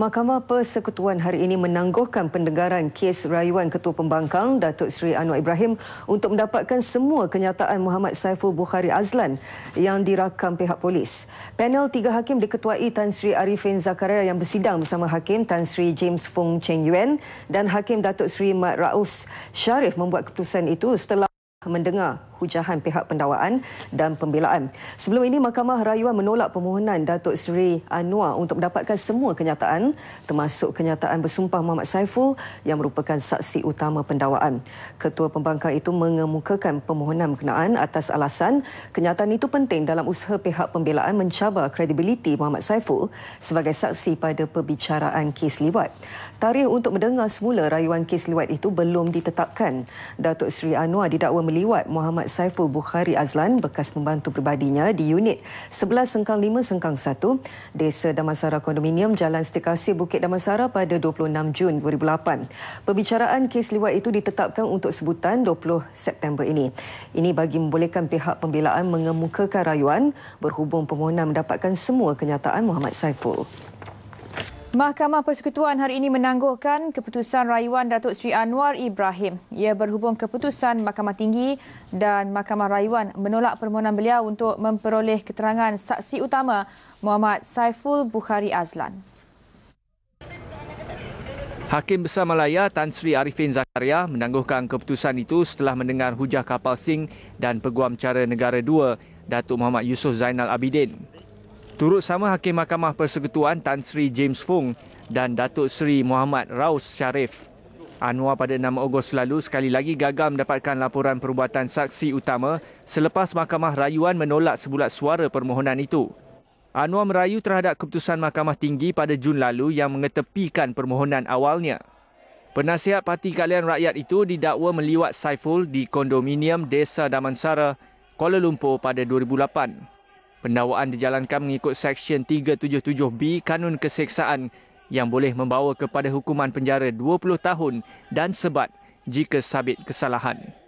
Mahkamah Persekutuan hari ini menangguhkan pendengaran kes rayuan Ketua Pembangkang Datuk Seri Anwar Ibrahim untuk mendapatkan semua kenyataan Muhammad Saiful Bukhari Azlan yang dirakam pihak polis. Panel tiga hakim diketuai Tan Sri Arifin Zakaria yang bersidang bersama hakim Tan Sri James Fung Cheng Yuan dan hakim Datuk Seri Mat Raus Sharif membuat keputusan itu setelah mendengar hujahan pihak pendawaan dan pembelaan. Sebelum ini, Mahkamah Rayuan menolak permohonan Datuk Seri Anwar untuk mendapatkan semua kenyataan termasuk kenyataan bersumpah Muhammad Saiful yang merupakan saksi utama pendawaan. Ketua pembangkang itu mengemukakan permohonan berkenaan atas alasan kenyataan itu penting dalam usaha pihak pembelaan mencabar kredibiliti Muhammad Saiful sebagai saksi pada perbicaraan kes liwat. Tarikh untuk mendengar semula rayuan kes liwat itu belum ditetapkan. Datuk Seri Anwar didakwa meliwat Muhammad Saiful Bukhari Azlan bekas pembantu pribadinya di unit 11 Sengkang 5 Sengkang 1 Desa Damansara Kondominium Jalan Setikasi Bukit Damansara pada 26 Jun 2008. Pembicaraan kes liwat itu ditetapkan untuk sebutan 20 September ini. Ini bagi membolehkan pihak pembelaan mengemukakan rayuan berhubung permohonan mendapatkan semua kenyataan Muhammad Saiful. Mahkamah Persekutuan hari ini menangguhkan keputusan rayuan Datuk Sri Anwar Ibrahim. Ia berhubung keputusan Mahkamah Tinggi dan Mahkamah Rayuan menolak permohonan beliau untuk memperoleh keterangan saksi utama Muhammad Saiful Bukhari Azlan. Hakim Besar Malaya Tan Sri Arifin Zakaria menangguhkan keputusan itu setelah mendengar hujah kapal Singh dan peguam cara negara dua Datuk Muhammad Yusof Zainal Abidin. Turut sama Hakim Mahkamah Persekutuan Tan Sri James Fung dan Datuk Sri Muhammad Raus Sharif. Anwar pada 6 Ogos lalu sekali lagi gagal mendapatkan laporan perbuatan saksi utama selepas Mahkamah Rayuan menolak sebulat suara permohonan itu. Anwar merayu terhadap keputusan Mahkamah Tinggi pada Jun lalu yang mengetepikan permohonan awalnya. Penasihat Parti kalian Rakyat itu didakwa meliwat Saiful di kondominium Desa Damansara, Kuala Lumpur pada 2008. Pendawaan dijalankan mengikut Seksyen 377B Kanun Keseksaan yang boleh membawa kepada hukuman penjara 20 tahun dan sebat jika sabit kesalahan.